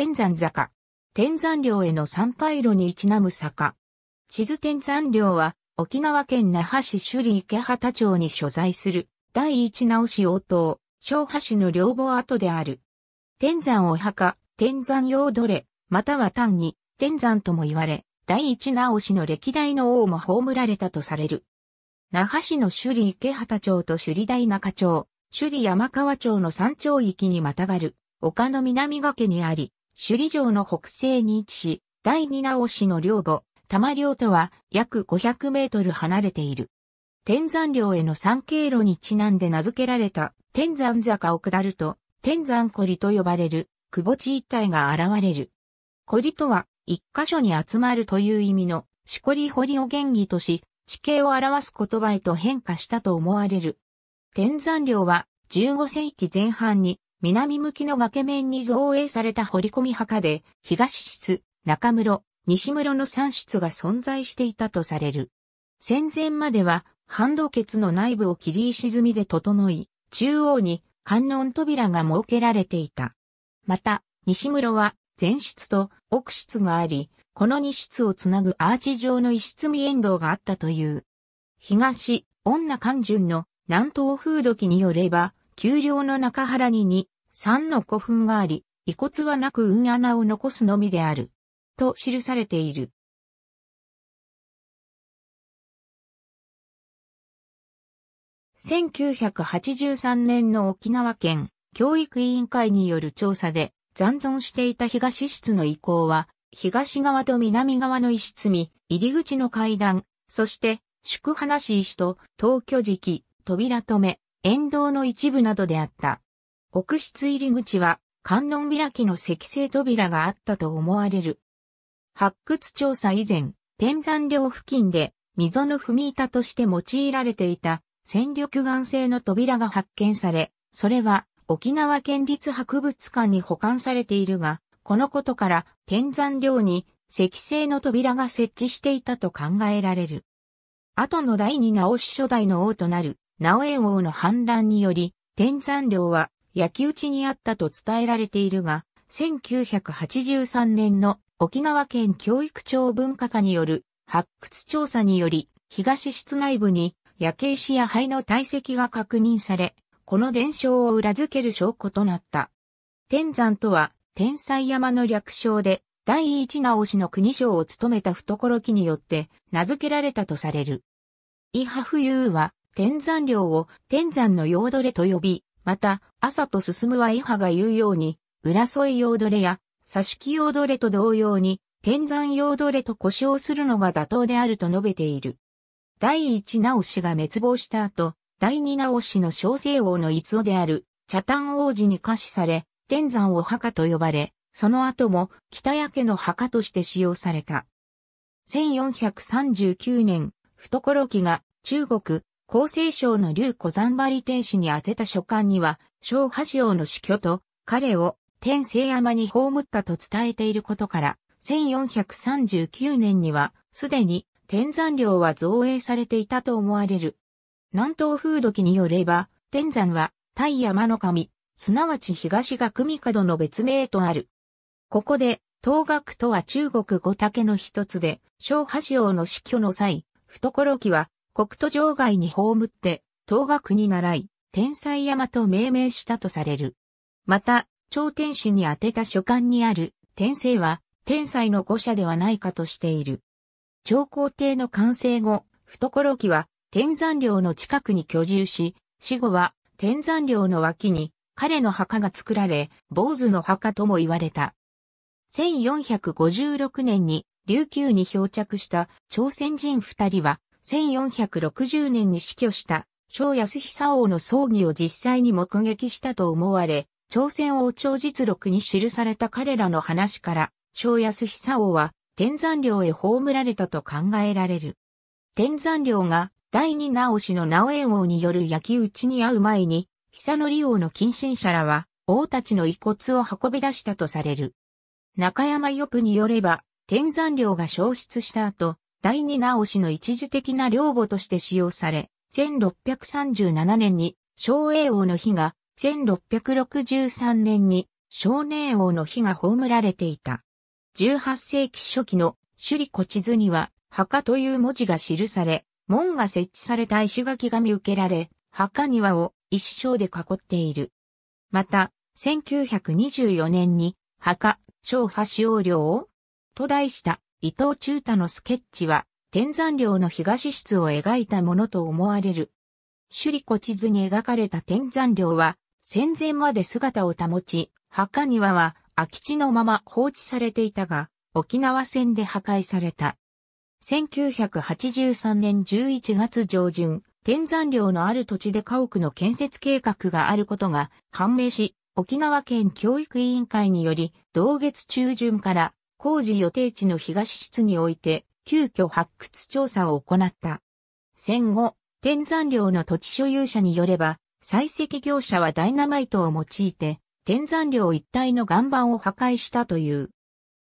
天山坂。天山陵への参拝路にちなむ坂。地図天山陵は、沖縄県那覇市首里池畑町に所在する、第一直し応答、昭波市の両母跡である。天山お墓、天山用奴隷、または単に、天山とも言われ、第一直しの歴代の王も葬られたとされる。那覇市の首里池畑町と首里大中町、首里山川町の山頂域にまたがる、丘の南崖にあり、首里城の北西に位置し、第二直市の領母、玉領とは約500メートル離れている。天山領への三経路にちなんで名付けられた天山坂を下ると、天山堀と呼ばれる窪地一帯が現れる。堀とは、一箇所に集まるという意味の、しこり堀を原義とし、地形を表す言葉へと変化したと思われる。天山領は15世紀前半に南向きの崖面に造営された掘り込み墓で、東室、中室、西室の三室が存在していたとされる。戦前までは、半導穴の内部を切り石積みで整い、中央に観音扉が設けられていた。また、西室は前室と奥室があり、この2室をつなぐアーチ状の石積み沿道があったという。東、女観順の南東風土記によれば、丘陵の中原に2、3の古墳があり、遺骨はなく運穴を残すのみである。と記されている。1983年の沖縄県教育委員会による調査で残存していた東室の遺構は東側と南側の石積み、入り口の階段、そして宿話石と東居敷、扉止め、沿道の一部などであった。奥室入り口は観音開きの石製扉があったと思われる。発掘調査以前、天山寮付近で溝の踏み板として用いられていた戦力岩製の扉が発見され、それは沖縄県立博物館に保管されているが、このことから天山寮に石製の扉が設置していたと考えられる。後の第二直し初代の王となる直江王の反乱により、天山領は焼き討ちにあったと伝えられているが、1983年の沖縄県教育庁文化課による発掘調査により、東室内部に焼け石や灰の堆積が確認され、この伝承を裏付ける証拠となった。天山とは、天才山の略称で、第一直しの国将を務めた懐木によって名付けられたとされる。イハフユーは、天山領を天山のヨーれと呼び、また、朝と進むはイハが言うように、浦添ヨーれや、挿し木ヨれと同様に、天山ヨーれと呼称するのが妥当であると述べている。第一直氏が滅亡した後、第二直氏の小生王の逸夫である、茶丹王子に下賜され、天山を墓と呼ばれ、その後も北谷家の墓として使用された。1439年、懐きが中国、厚生省の竜古山張天使に宛てた書簡には、小波潮の死去と、彼を天聖山に葬ったと伝えていることから、1439年には、すでに天山陵は造営されていたと思われる。南東風土記によれば、天山は、対山の神、すなわち東学帝の別名とある。ここで、東学とは中国五竹の一つで、小波潮の死去の際、懐きは、国都城外に葬って、東学に習い、天才山と命名したとされる。また、朝天使に宛てた書簡にある、天聖は、天才の御者ではないかとしている。朝皇帝の完成後、懐きは、天山陵の近くに居住し、死後は、天山陵の脇に、彼の墓が作られ、坊主の墓とも言われた。1456年に琉球に漂着した朝鮮人二人は、1460年に死去した、小安久王の葬儀を実際に目撃したと思われ、朝鮮王朝実録に記された彼らの話から、小安久王は、天山領へ葬られたと考えられる。天山領が、第二直氏の直縁王による焼き討ちに遭う前に、久則王の近親者らは、王たちの遺骨を運び出したとされる。中山玉によれば、天山領が消失した後、第二直しの一時的な領母として使用され、1637年に昭栄王の日が、1663年に少年王の日が葬られていた。18世紀初期の首里古地図には、墓という文字が記され、門が設置された石垣が見受けられ、墓庭を一生で囲っている。また、1924年に、墓、小橋王領をと題した伊藤忠太のスケッチは、天山寮の東室を描いたものと思われる。首里古地図に描かれた天山寮は、戦前まで姿を保ち、墓庭は空き地のまま放置されていたが、沖縄戦で破壊された。1983年11月上旬、天山寮のある土地で家屋の建設計画があることが判明し、沖縄県教育委員会により、同月中旬から工事予定地の東室において、急遽発掘調査を行った。戦後、天山領の土地所有者によれば、採石業者はダイナマイトを用いて、天山領一帯の岩盤を破壊したという。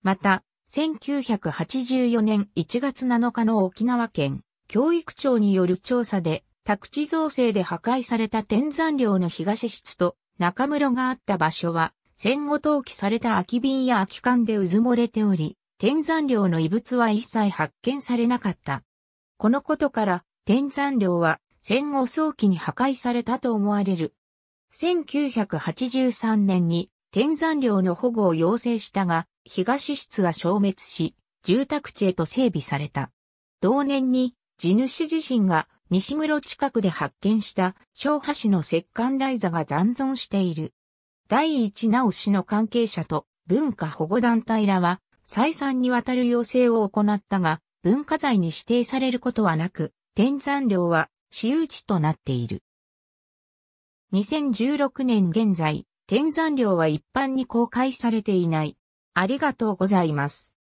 また、1984年1月7日の沖縄県教育庁による調査で、宅地造成で破壊された天山領の東室と中室があった場所は、戦後登記された空き瓶や空き缶で渦漏もれており、天山寮の遺物は一切発見されなかった。このことから、天山寮は戦後早期に破壊されたと思われる。1983年に天山寮の保護を要請したが、東室は消滅し、住宅地へと整備された。同年に地主自身が西室近くで発見した昭波市の石棺台座が残存している。第一直しの関係者と文化保護団体らは再三にわたる要請を行ったが、文化財に指定されることはなく、天山量は私有地となっている。2016年現在、天山量は一般に公開されていない。ありがとうございます。